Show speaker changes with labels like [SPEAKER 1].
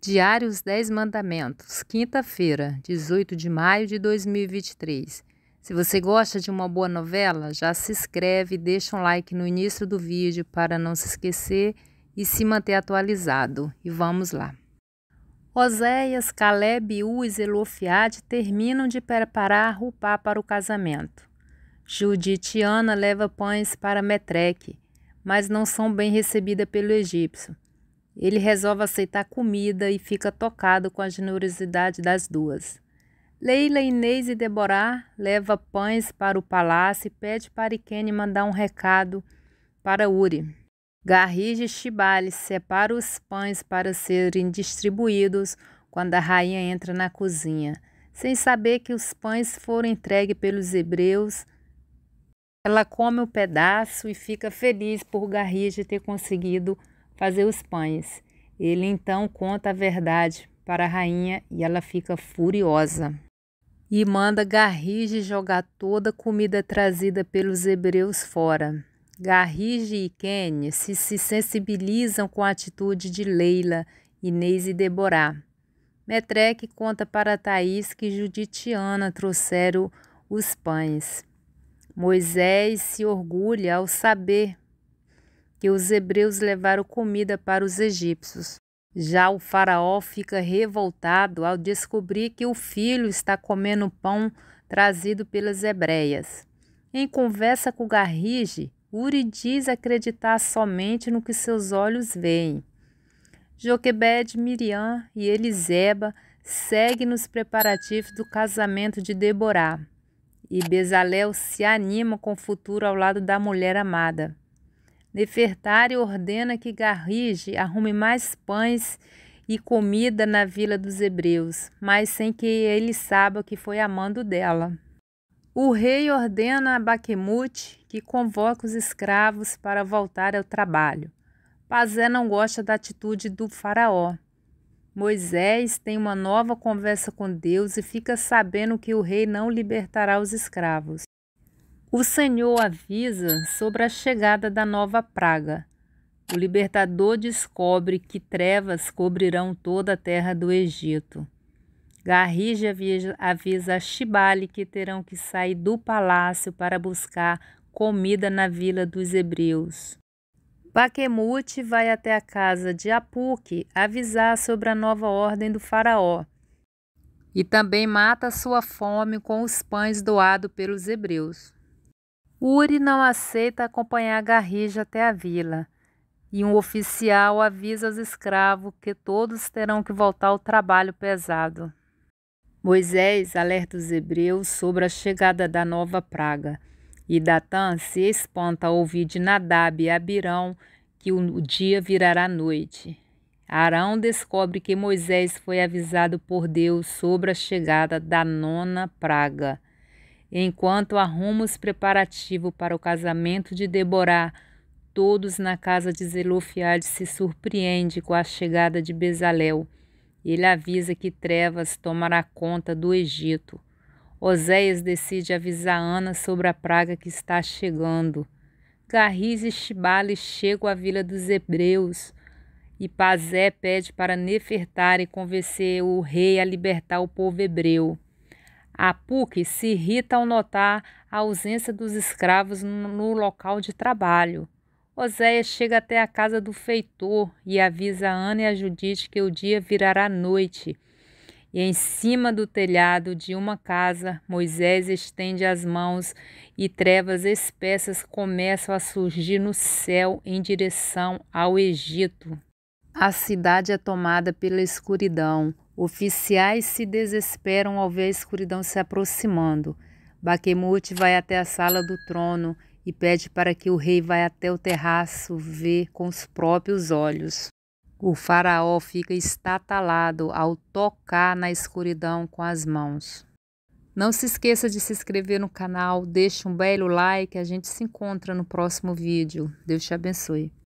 [SPEAKER 1] Diário Os Dez Mandamentos, quinta-feira, 18 de maio de 2023. Se você gosta de uma boa novela, já se inscreve e deixa um like no início do vídeo para não se esquecer e se manter atualizado. E vamos lá. Oséias, Caleb, Uz e Zelofiade terminam de preparar Rupá para o casamento. Judite e Ana levam pães para Metreque, mas não são bem recebidas pelo egípcio. Ele resolve aceitar comida e fica tocado com a generosidade das duas. Leila, Inês e Deborah leva pães para o palácio e pede para Ikene mandar um recado para Uri. Garrige e Shibali separa os pães para serem distribuídos quando a rainha entra na cozinha. Sem saber que os pães foram entregues pelos hebreus, ela come o um pedaço e fica feliz por Garrige ter conseguido fazer os pães. Ele então conta a verdade para a rainha e ela fica furiosa. E manda Garrige jogar toda a comida trazida pelos hebreus fora. Garrige e Ken se, se sensibilizam com a atitude de Leila, Inês e Deborah. Metreque conta para Thaís que Judite e Ana trouxeram os pães. Moisés se orgulha ao saber que os hebreus levaram comida para os egípcios. Já o faraó fica revoltado ao descobrir que o filho está comendo pão trazido pelas hebreias. Em conversa com Garrige, Uri diz acreditar somente no que seus olhos veem. Joquebed, Miriam e Eliseba seguem nos preparativos do casamento de Deborá. E Bezalel se anima com o futuro ao lado da mulher amada. Nefertari ordena que Garrige arrume mais pães e comida na vila dos hebreus, mas sem que ele saiba que foi a mando dela. O rei ordena a Baquemute que convoque os escravos para voltar ao trabalho. Pazé não gosta da atitude do faraó. Moisés tem uma nova conversa com Deus e fica sabendo que o rei não libertará os escravos. O Senhor avisa sobre a chegada da nova praga. O libertador descobre que trevas cobrirão toda a terra do Egito. Garrige avisa a Shibale que terão que sair do palácio para buscar comida na vila dos hebreus. Paquemute vai até a casa de Apuque avisar sobre a nova ordem do faraó. E também mata sua fome com os pães doados pelos hebreus. Uri não aceita acompanhar Garrige até a vila, e um oficial avisa os escravos que todos terão que voltar ao trabalho pesado. Moisés alerta os hebreus sobre a chegada da nova praga, e Datã se espanta ao ouvir de Nadab e Abirão que o dia virará noite. Arão descobre que Moisés foi avisado por Deus sobre a chegada da nona praga enquanto arruma os preparativos para o casamento de Deborah, todos na casa de Zelofiade se surpreende com a chegada de Bezalel. Ele avisa que trevas tomará conta do Egito. Oséias decide avisar Ana sobre a praga que está chegando. Garris e Shibale chegam à vila dos Hebreus. E Pazé pede para Nefertari convencer o rei a libertar o povo hebreu. A PUC se irrita ao notar a ausência dos escravos no local de trabalho. Oséia chega até a casa do feitor e avisa a Ana e a Judite que o dia virará noite. E em cima do telhado de uma casa, Moisés estende as mãos e trevas espessas começam a surgir no céu em direção ao Egito. A cidade é tomada pela escuridão. Oficiais se desesperam ao ver a escuridão se aproximando. Baquemute vai até a sala do trono e pede para que o rei vá até o terraço ver com os próprios olhos. O faraó fica estatalado ao tocar na escuridão com as mãos. Não se esqueça de se inscrever no canal, deixe um belo like, a gente se encontra no próximo vídeo. Deus te abençoe.